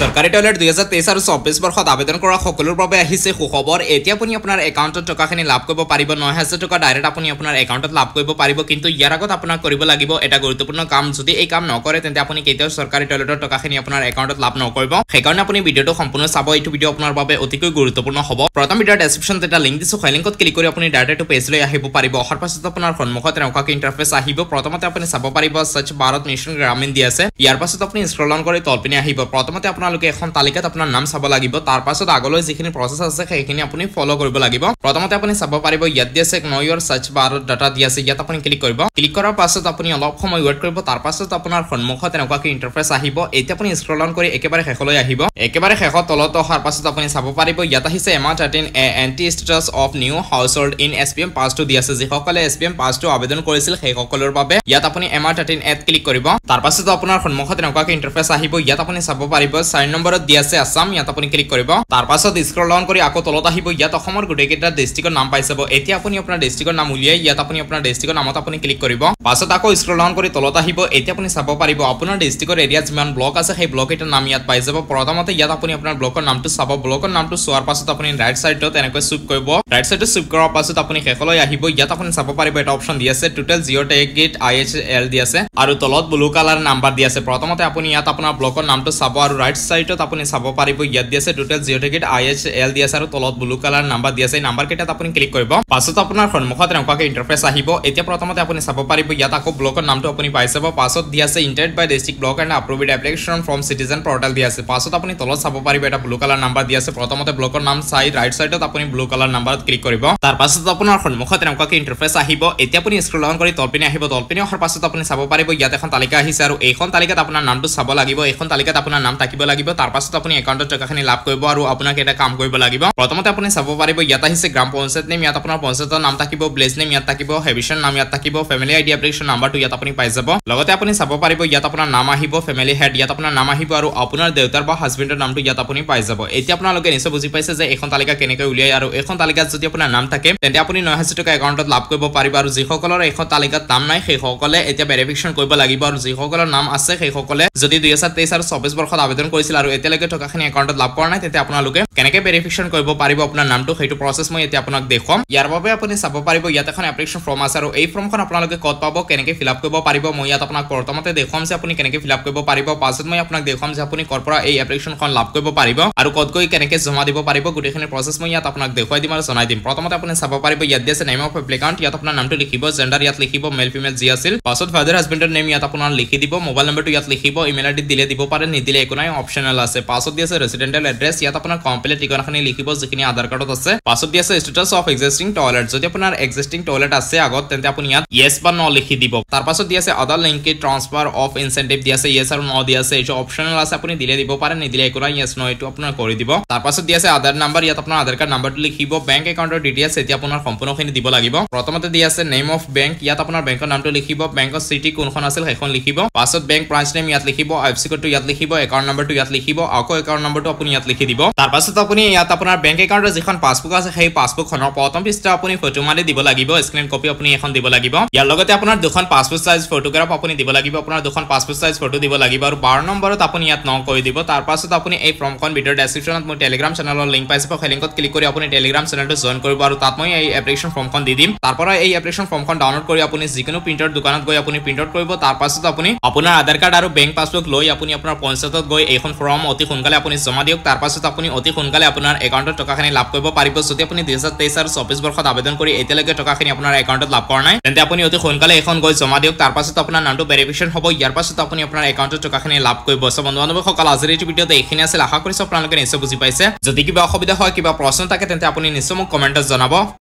চৰকাৰী টয়লেট দুই হাজাৰ তেইছ আৰু চৌব্বিছ বৰ্ষত আবেদন কৰা সকলোৰ বাবে আহিছে সুখবৰ এতিয়া আপুনি আপোনাৰ একাউণ্টত টকাখিনি লাভ কৰিব পাৰিব ন হাজাৰ টকা ডাইৰেক্ট আপুনি আপোনাৰ একাউণ্টত লাভ কৰিব পাৰিব কিন্তু ইয়াৰ আগত আপোনাক কৰিব লাগিব এটা গুৰুত্বপূৰ্ণ কাম যদি এই কাম নকৰে তেন্তে আপুনি কেতিয়াও চৰকাৰী টয়লেটৰ টকাখিনি আপোনাৰ একাউণ্টত লাভ নকৰিব সেইকাৰণে আপুনি ভিডিঅ'টো সম্পূৰ্ণ চাব এইটো ভিডিঅ' আপোনাৰ বাবে অতিকৈ গুৰুত্বপূৰ্ণ হ'ব প্ৰথম ভিডিঅ'ৰ ডেছক্ৰিপশ্যনত এটা লিংক দিছোঁ সেই লিংকত ক্লিক কৰি আপুনি ডাইৰেক্ট এইটো পেজলৈ আহিব পাৰিব অহাৰ পাছত আপোনাৰ সন্মুখত এনেকুৱাকৈ ইণ্টাৰফেচ আহিব প্ৰথমতে আপুনি চাব পাৰিব স্বচ্ছ ভাৰত মিছন গ্ৰামীণ দি আছে ইয়াৰ পাছত আপুনি স্ক্ৰলন কৰি তলপিনে আহিব প্ৰথমতে আপোনাৰ আপোনালোকে এখন তালিকাত আপোনাৰ নাম চাব লাগিব তাৰ পাছত আগলৈ যিখিনি প্ৰচেছ আছে সেইখিনি আপুনি ফলো কৰিব লাগিব প্ৰথমতে আপুনি চাব পাৰিব ইয়াত দিয়ে ন ইয়াৰ চাৰ্চ বাৰত ডাটা দি আছে ইয়াত আপুনি ক্লিক কৰিব ক্লিক কৰাৰ পাছত আপুনি অলপ সময় ৱেইট কৰিব তাৰ পাছত আপোনাৰ সন্মুখত এনেকুৱাকৈ ইণ্টাৰফেচ আহিব এতিয়া আপুনি স্ক্ৰল অন কৰি একেবাৰে শেষলৈ আহিব একেবাৰে শেষত তলত অহাৰ পাছত আপুনি চাব পাৰিব ইয়াত আহিছে এমাৰ thirteen a entry status of new household in S P M পাঁচটো দি আছে যিসকলে এছ পি এম পাঁচটো আবেদন কৰিছিল সেইসকলৰ বাবে ইয়াত আপুনি এমাৰ থাৰ্টিন এত ক্লিক কৰিব তাৰ পাছত আপোনাৰ সন্মুখত এনেকুৱাকৈ ইণ্টাৰফেচ আহিব ইয়াত আপুনি চাব পাৰিব চাৰি নম্বৰত দি আছে আছাম ইয়াত আপুনি ক্লিক কৰিব তাৰপাছত স্ক্ৰল অন কৰি আকৌ তলত আহিব ইয়াত অসমৰ গোটেইকেইটা ডিষ্ট্ৰিক্টৰ নাম পাই যাব এতিয়া আপুনি আপোনাৰ ডিষ্ট্ৰিক্টৰ নাম উলিয়াই ইয়াত আপুনি আপোনাৰ ডিষ্ট্ৰিক্টৰ নামত আপুনি ক্লিক কৰিব পাছত আকৌ স্ক্ৰল অন কৰি তলত আহিব এতিয়া আপুনি চাব পাৰিব আপোনাৰ ডিষ্ট্ৰিক্টৰ এৰিয়াত যিমান ব্লক আছে সেই ব্লকেইটাৰ নাম ইয়াত পাই যাব প্ৰথমতে ইয়াত আপুনি আপোনাৰ ব্লকৰ নামটো চাব ব্লকৰ নামটো চোৱাৰ পাছত আপুনি ৰাইট চাইডত এনেকৈ চুপ কৰিব ৰাইট চাইডত চুপ কৰাৰ পাছত আপুনি শেষলৈ আহিব ইয়াত আপুনি চাব পাৰিব এটা অপশ্যন দি আছে total geo' tagged I H L দি আছে আৰু তলত ব্লু কালাৰ নাম্বাৰ দি আছে প্ৰথমতে আপুনি ইয়াত আপোনাৰ ব্লকৰ নামটো চাব আৰু ৰাইট ওয়েবসাইটত আপনি চাব পারিব ইয়াত দিয়ে আছে total geo tagged I H L দি আছে আর তলত ব্লু কালার নাম্বার দিয়ে আছে নাম্বার কেটাত আপনি ক্লিক করব পাছত আপনার সন্মুখত রেঙ্কাকে ইন্টারফেস আহিব এতিয়া প্রথমতে আপনি চাব পারিব ইয়াত আকো ব্লকের নামটো আপনি পাই যাব পাছত দিয়ে আছে internet by district block and approved application from citizen portal দিয়ে আছে পাছত আপনি তলত চাব পারিব এটা ব্লু কালাৰ নাম্বাৰ দিয়ে আছে প্ৰথমতে ব্লকৰ নাম চাই ৰাইট সাইডত আপুনি ব্লু কালাৰ নাম্বাৰত ক্লিক কৰিব তাৰ পাছত আপোনাৰ সন্মুখত ৰেঙ্কাকে ইন্টাৰফেস আহিব এতিয়া আপুনি স্ক্ৰল অন কৰি তলপিনে আহিব তলপিনে অহাৰ পাছত আপুনি চাব পাৰিব ইয়াত এখন তালিকা আহিছে আৰু এইখন তালিকাত আপোনাৰ নামটো চাব লাগিব এইখন তালিকাত আপোনাৰ নাম থাকিব লাগিব লাগিব তারপর আপনি অ্যাকাউন্টের টাকাখানি লাভ করব আর আপনাকে এটা কাম করব লাগিব প্রথমত আপনি চাব পারিব ইয়াত আছে গ্রাম পঞ্চায়েত নেম ইয়াত আপনার পঞ্চায়েতের নাম থাকিব ভিলেজ নেম ইয়াত থাকিব হেবিশন নাম ইয়াত থাকিব family ID application number to ইয়াত আপনি পাই যাব লগতে আপনি চাব পারিব ইয়াত আপনার নাম আহিব ফ্যামিলি হেড ইয়াত আপনার নাম আহিব আর আপনার দেউতার বা হাজবেন্ডের নামটি ইয়াত আপনি পাই যাব এটি আপনার নিশ্চয় বুঝি পাইছে যে এখন তালিকা কেনকে উলিয়াই আর এখন তালিকা যদি আপনার নাম থাকে তেন্তে আপনি নয় হাজার টাকা অ্যাকাউন্টত লাভ করব পারিব আর যখন এখন তালিকাত নাম নাই সেই সকলে এটা ভেরিফিকেশন করব লাগিব আর যখন নাম আছে সেই সকলে যদি দুই হাজার তেইশ আর চব্বিশ বর্ষত আবেদন করেছে কৰিছিল আৰু এতিয়ালৈকে টকাখিনি একাউণ্টত লাভ কৰা নাই তেতিয়া আপোনালোকে কেনেকে ভেৰিফিকেশ্যন কৰিব পাৰিব আপোনাৰ নামটো সেইটো প্ৰচেছ মই এতিয়া আপোনাক দেখুৱাম ইয়াৰ বাবে আপুনি চাব পাৰিব ইয়াত এখন এপ্লিকেশ্যন ফৰ্ম আছে আৰু এই ফৰ্মখন আপোনালোকে ক'ত পাব কেনেকৈ ফিল আপ কৰিব পাৰিব মই ইয়াত আপোনাক প্ৰথমতে দেখুৱাম যে আপুনি কেনেকৈ ফিল আপ কৰিব পাৰিব পাছত মই আপোনাক দেখুৱাম যে আপুনি ক'ৰ পৰা এই এপ্লিকেশ্যনখন লাভ কৰিব পাৰিব আৰু ক'ত গৈ কেনেকৈ জমা দিব পাৰিব গোটেইখিনি প্ৰচেছ মই ইয়াত আপোনাক দেখুৱাই দিম আৰু জনাই দিম প্ৰথমতে আপুনি চাব পাৰিব ইয়াত দি আছে নেম অফ এপ্লিকাউণ্ট ইয়াত আপোনাৰ নামটো লিখিব জেণ্ডাৰ ইয়াত লিখিব মেল ফিমেল যি আছিল পাছত ফাদাৰ হাজবেণ্ডৰ নেম ইয়াত আপোনাৰ লিখি দিব মোবাইল নম্বৰটো ইয়াত লিখিব ইমেইল আই দিলে দিব পাৰে নিদিলে একো নাই অপশ্যন অপশ্যনেল আছে পাছত দি আছে ৰেচিডেণ্টেল এড্ৰেছ ইয়াত আপোনাৰ কমপ্লিট ঠিকনাখিনি লিখিব যিখিনি আধাৰ কাৰ্ডত আছে পাছত দি আছে ষ্টেটাছ অফ এক্সিষ্টিং টয়লেট যদি আপোনাৰ এক্সিষ্টিং টয়লেট আছে আগত তেন্তে আপুনি ইয়াত য়েছ বা ন লিখি দিব তাৰ পাছত দি আছে আদাৰ লিংকে ট্ৰান্সফাৰ অফ ইনচেণ্টিভ দি আছে য়েছ আৰু ন দি আছে এইটো অপশ্যনেল আছে আপুনি দিলে দিব পাৰে নিদিলে একো নাই য়েছ ন এইটো আপোনাৰ কৰি দিব তাৰ পাছত দি আছে আধাৰ নাম্বাৰ ইয়াত আপোনাৰ আধাৰ কাৰ্ড নাম্বাৰটো লিখিব বেংক একাউণ্টৰ ডিটেইলছ এতিয়া আপোনাৰ সম্পূৰ্ণখিনি দিব লাগিব প্ৰথমতে দি আছে নেম অফ বেংক ইয়াত আপোনাৰ বেংকৰ নামটো লিখিব বেংকৰ চিটি কোনখন আছিল সেইখন লিখিব পাছত বেংক ব্ৰাঞ্চ নেম ইয়াত লিখিব আই এফ চি কোডটো ইয়াত লিখিব একাউণ্ট নাম্বাৰটো ইয়াত ইয়াত লিখিব আকৌ একাউণ্ট নম্বৰটো আপুনি ইয়াত লিখি দিব তাৰ পাছত আপুনি ইয়াত আপোনাৰ বেংক একাউণ্টৰ যিখন পাছবুক আছে সেই পাছবুকখনৰ প্ৰথম পৃষ্ঠা আপুনি ফটো মাৰি দিব লাগিব স্ক্ৰীন কপি আপুনি এখন দিব লাগিব ইয়াৰ লগতে আপোনাৰ দুখন পাছপোৰ্ট চাইজ ফটোগ্ৰাফ আপুনি দিব লাগিব আপোনাৰ দুখন পাছপোৰ্ট চাইজ ফটো দিব লাগিব আৰু বাৰ নম্বৰত আপুনি ইয়াত নং কৰি দিব তাৰ পাছত আপুনি এই ফৰ্মখন ভিডিঅ' ডেছক্ৰিপশ্যনত মোৰ টেলিগ্ৰাম চেনেলৰ লিংক পাইছিল সেই লিংকত ক্লিক কৰি আপুনি টেলিগ্ৰাম চেনেলটো জইন কৰিব আৰু তাত মই এই এপ্লিকেশ্যন ফৰ্মখন দি দিম তাৰ পৰা এই এপ্লিকেশ্যন ফৰ্মখন ডাউনলোড কৰি আপুনি যিকোনো প্ৰিণ্টৰ দোকানত গৈ আপুনি প্ৰিণ্ট আউট কৰিব তাৰ পাছত আপুনি আপোনাৰ আধাৰ কাৰ্ড আৰু বেংক পাছবুক লৈ আপুনি আপোনাৰ পঞ্চায়তত গৈ এই এখন ফৰ্ম অতি সোনকালে আপুনি জমা দিয়ক তাৰপাছত আপুনি অতি সোনকালে আপোনাৰ একাউণ্টত টকাখিনি লাভ কৰিব পাৰিব যদি আপুনি দুই হাজাৰ তেইছ আৰু চৌব্বিছ বৰ্ষত আবেদন কৰি এতিয়ালৈকে টকাখিনি আপোনাৰ একাউণ্টত লাভ কৰা নাই তেন্তে আপুনি অতি সোনকালে এখন গৈ জমা দিয়ক তাৰ পাছত আপোনাৰ নামটো ভেৰিফিকেশ্যন হ'ব ইয়াৰ পাছত আপুনি আপোনাৰ একাউণ্টত টকাখিনি লাভ কৰিব চ' বন্ধু বান্ধৱীসকল আজিৰ এইটো ভিডিঅ'তে এইখিনি আছিল আশা কৰিছোঁ আপোনালোকে নিশ্চয় বুজি পাইছে যদি কিবা অসুবিধা হয় কিবা প্ৰশ্ন থাকে তেন্তে আপুনি নিশ্চয় মোক কমেণ্টত জনাব